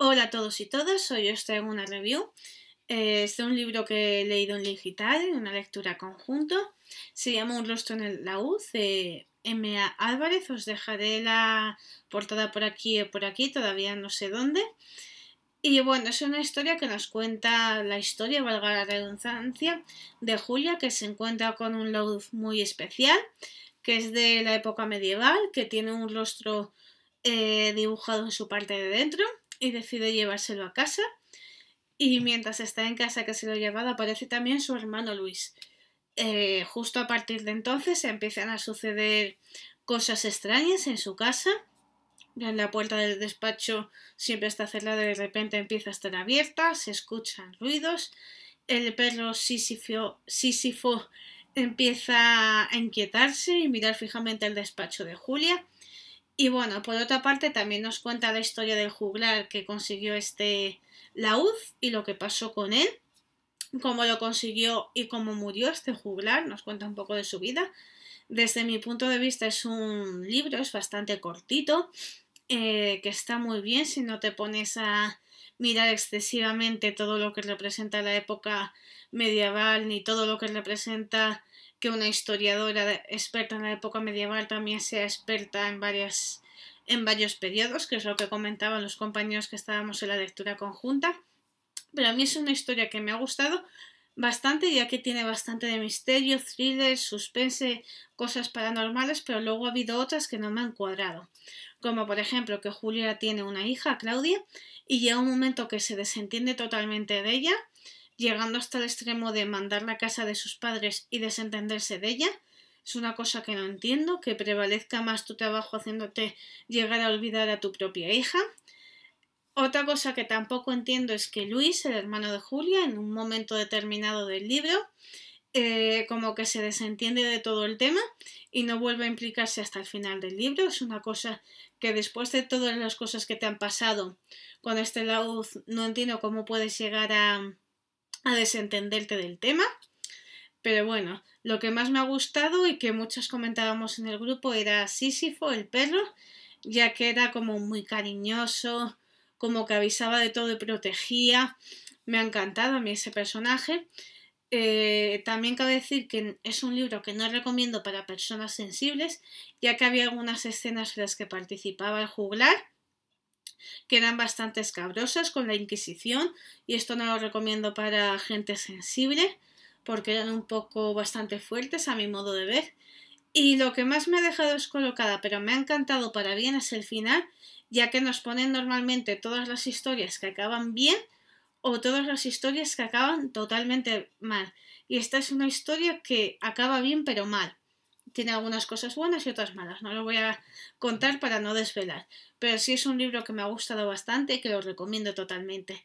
Hola a todos y todas, hoy os traigo una review. Eh, es de un libro que he leído en digital, una lectura conjunto. Se llama Un rostro en el laúd de M.A. Álvarez. Os dejaré la portada por aquí y por aquí, todavía no sé dónde. Y bueno, es una historia que nos cuenta la historia, valga la redundancia, de Julia, que se encuentra con un laúd muy especial, que es de la época medieval, que tiene un rostro eh, dibujado en su parte de dentro y decide llevárselo a casa. Y mientras está en casa que se lo ha llevado, aparece también su hermano Luis. Eh, justo a partir de entonces empiezan a suceder cosas extrañas en su casa. La puerta del despacho siempre está cerrada y de repente empieza a estar abierta, se escuchan ruidos. El perro Sísifo, Sísifo empieza a inquietarse y mirar fijamente el despacho de Julia. Y bueno, por otra parte también nos cuenta la historia del juglar que consiguió este laúd y lo que pasó con él, cómo lo consiguió y cómo murió este juglar, nos cuenta un poco de su vida. Desde mi punto de vista es un libro, es bastante cortito, eh, que está muy bien si no te pones a mirar excesivamente todo lo que representa la época medieval ni todo lo que representa que una historiadora experta en la época medieval también sea experta en varias en varios periodos, que es lo que comentaban los compañeros que estábamos en la lectura conjunta. Pero a mí es una historia que me ha gustado bastante, ya que tiene bastante de misterio, thriller, suspense, cosas paranormales, pero luego ha habido otras que no me han cuadrado. Como por ejemplo que Julia tiene una hija, Claudia, y llega un momento que se desentiende totalmente de ella, llegando hasta el extremo de mandar la casa de sus padres y desentenderse de ella. Es una cosa que no entiendo, que prevalezca más tu trabajo haciéndote llegar a olvidar a tu propia hija. Otra cosa que tampoco entiendo es que Luis, el hermano de Julia, en un momento determinado del libro, eh, como que se desentiende de todo el tema y no vuelve a implicarse hasta el final del libro. Es una cosa que después de todas las cosas que te han pasado con este laúd, no entiendo cómo puedes llegar a, a desentenderte del tema. Pero bueno, lo que más me ha gustado y que muchos comentábamos en el grupo era Sísifo, el perro, ya que era como muy cariñoso, como que avisaba de todo y protegía. Me ha encantado a mí ese personaje. Eh, también cabe decir que es un libro que no recomiendo para personas sensibles, ya que había algunas escenas en las que participaba el juglar que eran bastante escabrosas con la Inquisición y esto no lo recomiendo para gente sensible porque eran un poco bastante fuertes a mi modo de ver. Y lo que más me ha dejado descolocada, pero me ha encantado para bien, es el final, ya que nos ponen normalmente todas las historias que acaban bien o todas las historias que acaban totalmente mal. Y esta es una historia que acaba bien pero mal. Tiene algunas cosas buenas y otras malas. No lo voy a contar para no desvelar. Pero sí es un libro que me ha gustado bastante y que lo recomiendo totalmente.